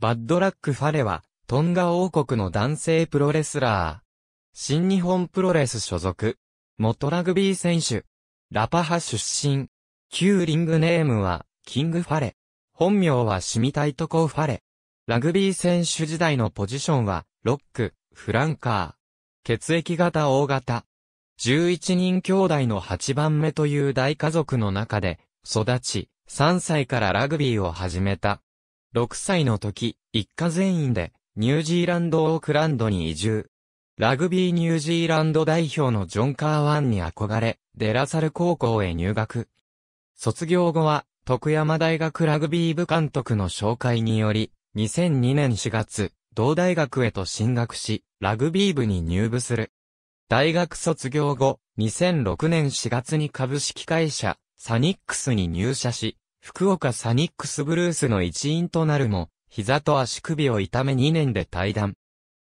バッドラック・ファレは、トンガ王国の男性プロレスラー。新日本プロレス所属。元ラグビー選手。ラパハ出身。旧リングネームは、キング・ファレ。本名はシミタイトコ・ファレ。ラグビー選手時代のポジションは、ロック、フランカー。血液型大型。11人兄弟の8番目という大家族の中で、育ち、3歳からラグビーを始めた。6歳の時、一家全員で、ニュージーランド・オークランドに移住。ラグビーニュージーランド代表のジョン・カーワンに憧れ、デラサル高校へ入学。卒業後は、徳山大学ラグビー部監督の紹介により、2002年4月、同大学へと進学し、ラグビー部に入部する。大学卒業後、2006年4月に株式会社、サニックスに入社し、福岡サニックスブルースの一員となるも、膝と足首を痛め2年で退団。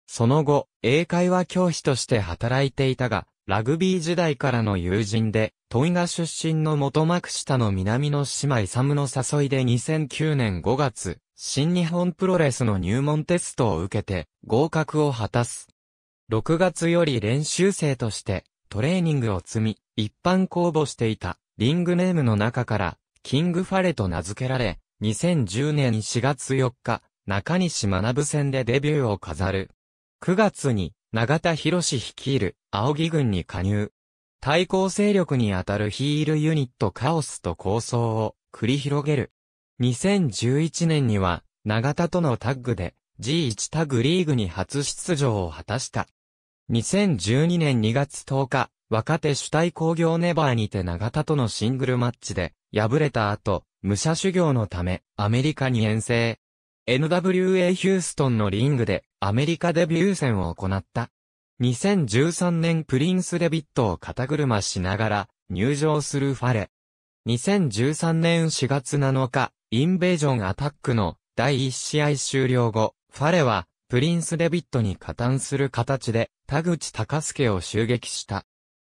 その後、英会話教師として働いていたが、ラグビー時代からの友人で、トイガ出身の元幕下の南の島ムの誘いで2009年5月、新日本プロレスの入門テストを受けて、合格を果たす。6月より練習生として、トレーニングを積み、一般公募していた、リングネームの中から、キングファレと名付けられ、2010年4月4日、中西学戦でデビューを飾る。9月に、長田博士率いる、青木軍に加入。対抗勢力にあたるヒールユニットカオスと構想を繰り広げる。2011年には、長田とのタッグで G1 タグリーグに初出場を果たした。2012年2月10日、若手主体工業ネバーにて長田とのシングルマッチで、敗れた後、武者修行のため、アメリカに遠征。NWA ヒューストンのリングで、アメリカデビュー戦を行った。2013年プリンス・デビットを肩車しながら、入場するファレ。2013年4月7日、インベージョンアタックの第1試合終了後、ファレは、プリンス・デビットに加担する形で、田口隆介を襲撃した。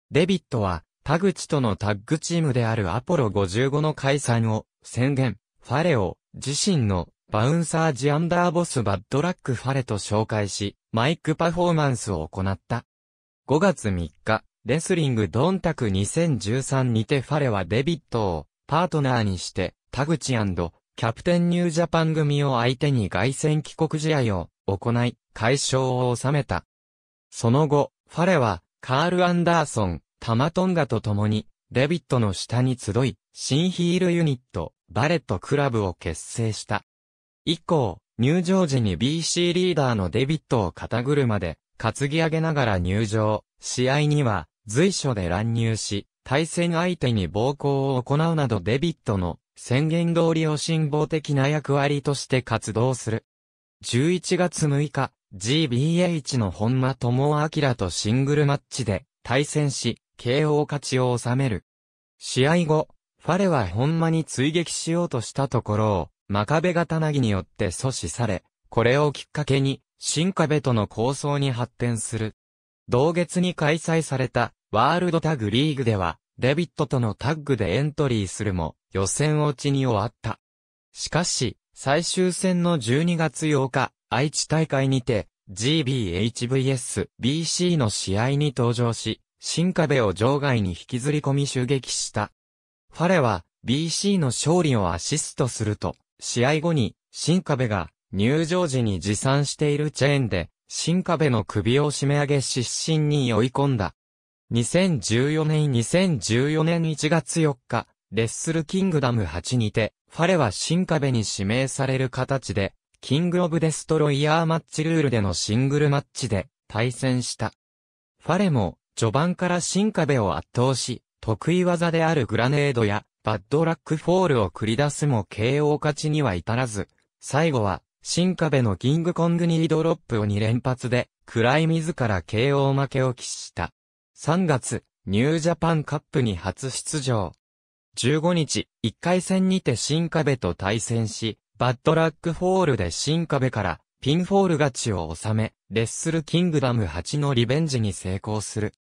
デビットは、田口とのタッグチームであるアポロ55の解散を宣言、ファレを自身のバウンサージアンダーボスバッドラックファレと紹介し、マイクパフォーマンスを行った。5月3日、レスリングドンタク2013にてファレはデビットをパートナーにして、田口キャプテンニュージャパン組を相手に凱旋帰国試合を行い、解消を収めた。その後、ファレは、カール・アンダーソン、タマトンガと共に、デビットの下に集い、新ヒールユニット、バレットクラブを結成した。以降、入場時に BC リーダーのデビットを肩車で、担ぎ上げながら入場、試合には、随所で乱入し、対戦相手に暴行を行うなどデビットの宣言通りを辛抱的な役割として活動する。11月6日、GBH の本間智明とシングルマッチで対戦し、KO 勝ちを収める。試合後、ファレは本間に追撃しようとしたところを、真壁が柳によって阻止され、これをきっかけに、新壁との構想に発展する。同月に開催された、ワールドタグリーグでは、デビットとのタッグでエントリーするも、予選落ちに終わった。しかし、最終戦の12月8日、愛知大会にて、GBHVS、BC の試合に登場し、新壁を場外に引きずり込み襲撃した。ファレは、BC の勝利をアシストすると、試合後に、新壁が、入場時に持参しているチェーンで、新壁の首を締め上げ失神に追い込んだ。2014年2014年1月4日、レッスルキングダム8にて、ファレは新壁に指名される形で、キングオブデストロイヤーマッチルールでのシングルマッチで対戦した。ファレも序盤から新壁を圧倒し、得意技であるグラネードやバッドラックフォールを繰り出すも KO 勝ちには至らず、最後は新壁のキングコングニードロップを2連発で、暗い自ら KO 負けを喫した。3月、ニュージャパンカップに初出場。15日、1回戦にて新壁と対戦し、バッドラックホールで新壁からピンフォール勝ちを収め、レッスルキングダム8のリベンジに成功する。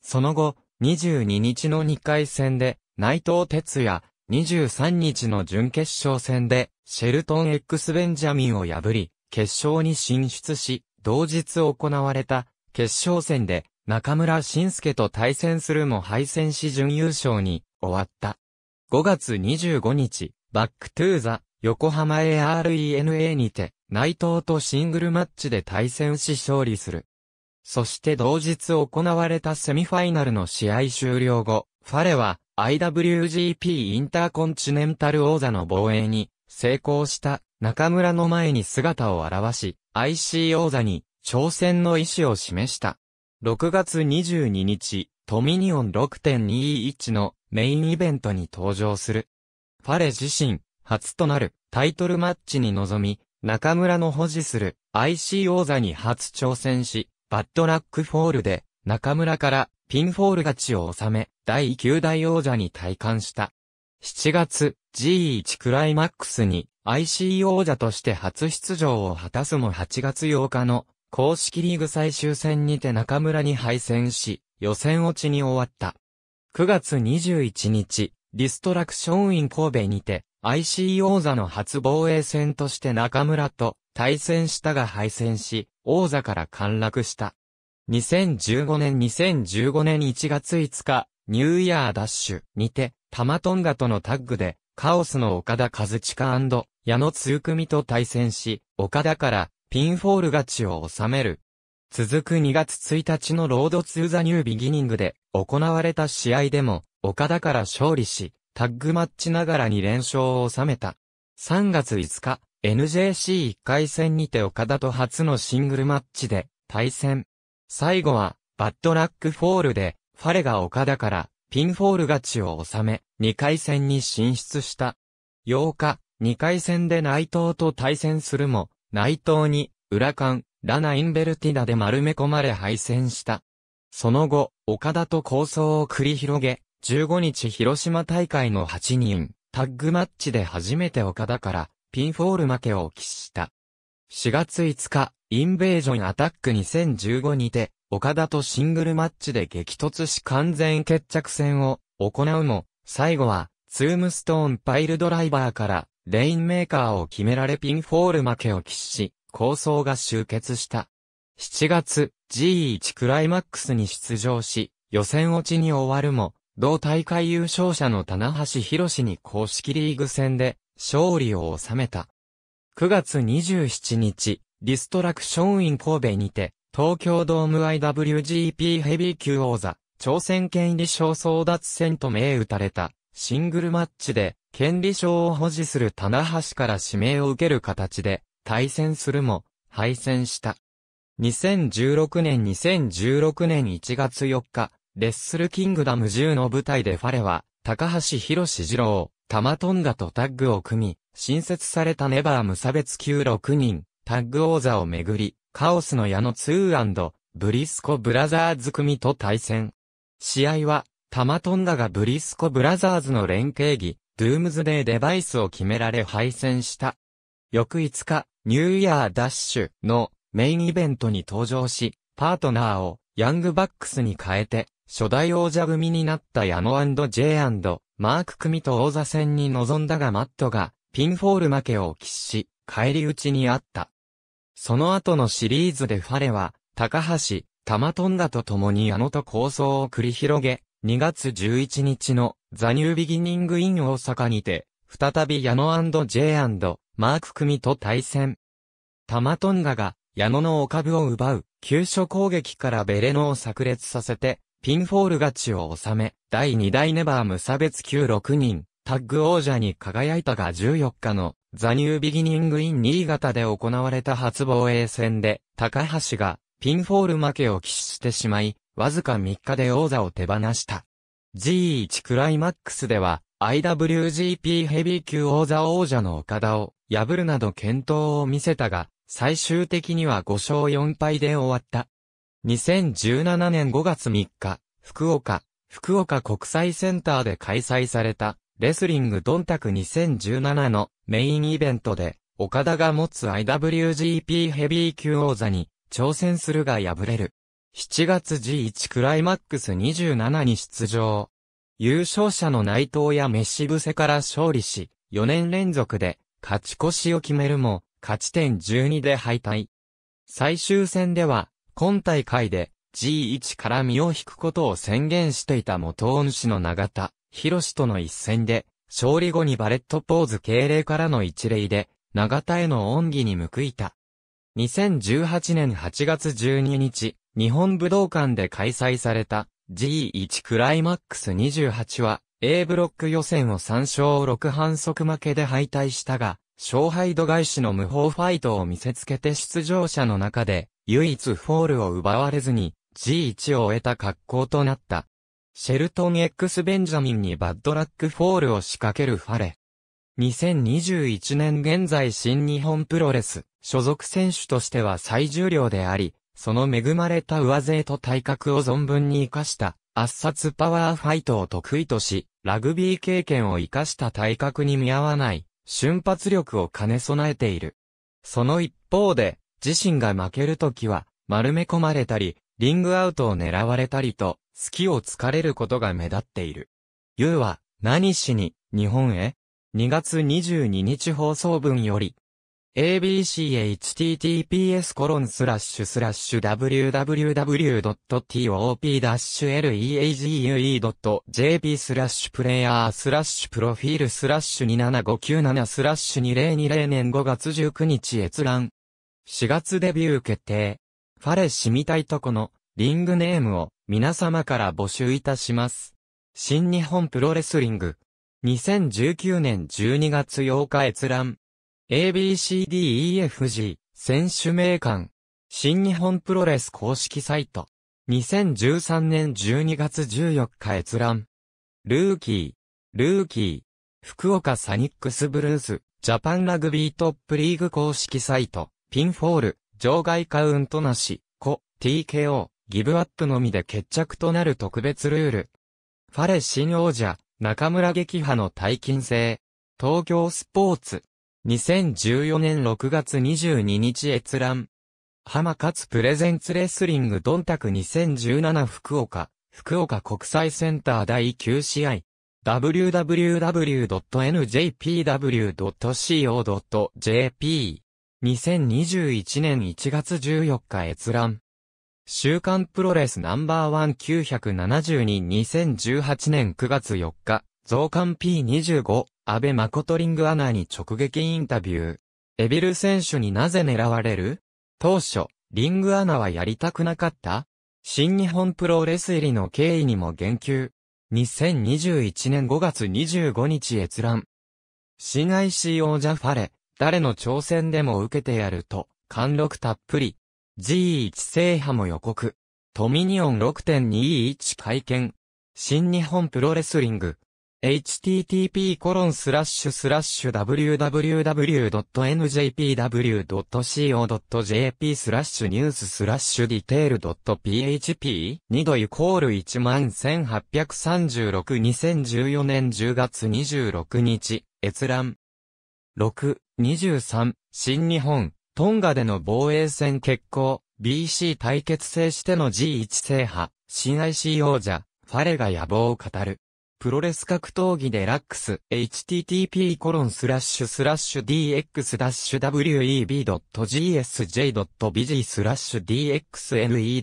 その後、22日の2回戦で、内藤哲也、23日の準決勝戦で、シェルトン X ベンジャミンを破り、決勝に進出し、同日行われた決勝戦で、中村晋介と対戦するも敗戦し準優勝に終わった。5月25日、バックトゥーザ、横浜 ARENA にて、内藤とシングルマッチで対戦し勝利する。そして同日行われたセミファイナルの試合終了後、ファレは IWGP インターコンチネンタル王座の防衛に成功した中村の前に姿を現し、IC 王座に挑戦の意思を示した。6月22日、トミニオン6.21のメインイベントに登場する。ファレ自身、初となるタイトルマッチに臨み、中村の保持する IC 王座に初挑戦し、バッドラックフォールで中村からピンフォール勝ちを収め、第9代王者に退官した。7月 G1 クライマックスに IC 王者として初出場を果たすも8月8日の公式リーグ最終戦にて中村に敗戦し、予選落ちに終わった。9月21日、ディストラクションイン神戸にて、IC 王座の初防衛戦として中村と対戦したが敗戦し、王座から陥落した。2015年2015年1月5日、ニューイヤーダッシュにて、タマトンガとのタッグで、カオスの岡田和親矢野つゆくみと対戦し、岡田からピンフォール勝ちを収める続く2月1日のロード・ツー・ザ・ニュー・ビギニングで行われた試合でも、岡田から勝利し、タッグマッチながらに連勝を収めた。3月5日、NJC1 回戦にて岡田と初のシングルマッチで対戦。最後は、バッドラックフォールで、ファレが岡田からピンフォール勝ちを収め、2回戦に進出した。8日、2回戦で内藤と対戦するも、内藤に、裏勘、ラナ・インベルティダで丸め込まれ敗戦した。その後、岡田と構想を繰り広げ、15日広島大会の8人、タッグマッチで初めて岡田から、ピンフォール負けを喫した。4月5日、インベージョンアタック2015にて、岡田とシングルマッチで激突し完全決着戦を行うも、最後は、ツームストーンパイルドライバーから、レインメーカーを決められピンフォール負けを喫し、構想が集結した。7月、G1 クライマックスに出場し、予選落ちに終わるも、同大会優勝者の棚橋博に公式リーグ戦で勝利を収めた。9月27日、ディストラクションイン神戸にて、東京ドーム IWGP ヘビー級王座、挑戦権利賞争奪戦と銘打たれた、シングルマッチで、権利賞を保持する棚橋から指名を受ける形で、対戦するも、敗戦した。2016年2016年1月4日、レッスルキングダム10の舞台でファレは、高橋博士二郎、玉トンガとタッグを組み、新設されたネバー無差別級6人、タッグ王座をめぐり、カオスの矢の2ブリスコブラザーズ組と対戦。試合は、玉トンガがブリスコブラザーズの連携技、ドゥームズデーデバイスを決められ敗戦した。翌5日、ニューイヤーダッシュのメインイベントに登場し、パートナーをヤングバックスに変えて、初代王者組になった矢野 &J& マーク組と王座戦に臨んだがマットが、ピンフォール負けを喫し、帰り討ちにあった。その後のシリーズでファレは、高橋、玉トンガと共に矢野と構想を繰り広げ、2月11日のザニュービギニングイン大阪にて、再び矢野 &J& マーク組と対戦。タマトンガが、矢野のお株を奪う、急所攻撃からベレノを炸裂させて、ピンフォール勝ちを収め、第2代ネバー無差別級6人、タッグ王者に輝いたが14日の、ザニュービギニングイン新潟で行われた初防衛戦で、高橋が、ピンフォール負けを喫してしまい、わずか3日で王座を手放した。G1 クライマックスでは、IWGP ヘビー級王座王者の岡田を破るなど検討を見せたが、最終的には5勝4敗で終わった。2017年5月3日、福岡、福岡国際センターで開催された、レスリングドンタク2017のメインイベントで、岡田が持つ IWGP ヘビー級王座に挑戦するが敗れる。7月 G1 クライマックス27に出場。優勝者の内藤やメシブセから勝利し、4年連続で勝ち越しを決めるも、勝ち点12で敗退。最終戦では、今大会で G1 から身を引くことを宣言していた元恩師の長田、広志との一戦で、勝利後にバレットポーズ敬礼からの一礼で、長田への恩義に報いた。2018年8月12日、日本武道館で開催された G1 クライマックス28は、A ブロック予選を3勝6反則負けで敗退したが、勝敗度外視の無法ファイトを見せつけて出場者の中で、唯一フォールを奪われずに、G1 を終えた格好となった。シェルトン X ベンジャミンにバッドラックフォールを仕掛けるファレ。2021年現在新日本プロレス、所属選手としては最重量であり、その恵まれた上背と体格を存分に活かした、圧殺パワーファイトを得意とし、ラグビー経験を活かした体格に見合わない、瞬発力を兼ね備えている。その一方で、自身が負けるときは、丸め込まれたり、リングアウトを狙われたりと、隙を突かれることが目立っている。ユウは、何しに、日本へ ?2 月22日放送分より、abchttps コロンスラッシュスラッシュ www.top-league.jp スラッシュプレイヤースラッシュプロフィールスラッシュ27597スラッシュ2020年5月19日閲覧。4月デビュー決定。ファレシみたいとこのリングネームを皆様から募集いたします。新日本プロレスリング。2019年12月8日閲覧。ABCDEFG 選手名鑑新日本プロレス公式サイト2013年12月14日閲覧ルーキールーキー福岡サニックスブルースジャパンラグビートップリーグ公式サイトピンフォール場外カウントなしコ TKO ギブアップのみで決着となる特別ルールファレ新王者中村撃破の大金制東京スポーツ2014年6月22日閲覧。浜勝プレゼンツレスリングドンタク2017福岡、福岡国際センター第9試合。www.njpw.co.jp。2021年1月14日閲覧。週刊プロレスナンバーワン972 2018年9月4日。増刊 P25、安倍誠リングアナに直撃インタビュー。エビル選手になぜ狙われる当初、リングアナはやりたくなかった新日本プロレス入りの経緯にも言及。2021年5月25日閲覧。新 IC 王者ファレ、誰の挑戦でも受けてやると、貫禄たっぷり。G1 制覇も予告。トミニオン6.21会見。新日本プロレスリング、http://www.njpw.co.jp スラッシュニューススラッシュディテール .php 2度イコール11836 2014年10月26日閲覧6、23、新日本、トンガでの防衛戦決行、BC 対決制しての G1 制覇、新 IC 王者、ファレが野望を語る。プロレス格闘技デラックス http コロンスラッシュスラッシュ dx-web.gsj.bg スラッシュ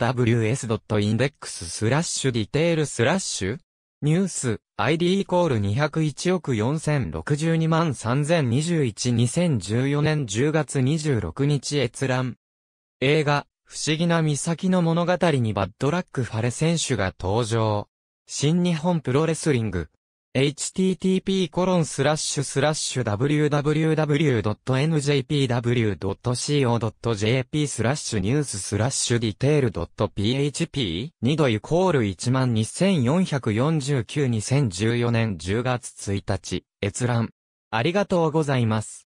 dxnews.index スラッシュディテールスラッシュニュース ID イコール201億4062万3021 2014年10月26日閲覧映画不思議な岬の物語にバッドラックファレ選手が登場新日本プロレスリング。http://www.njpw.co.jp スラッシュニューススラッシュディテール .php2 度イコール124492014年10月1日閲覧ありがとうございます。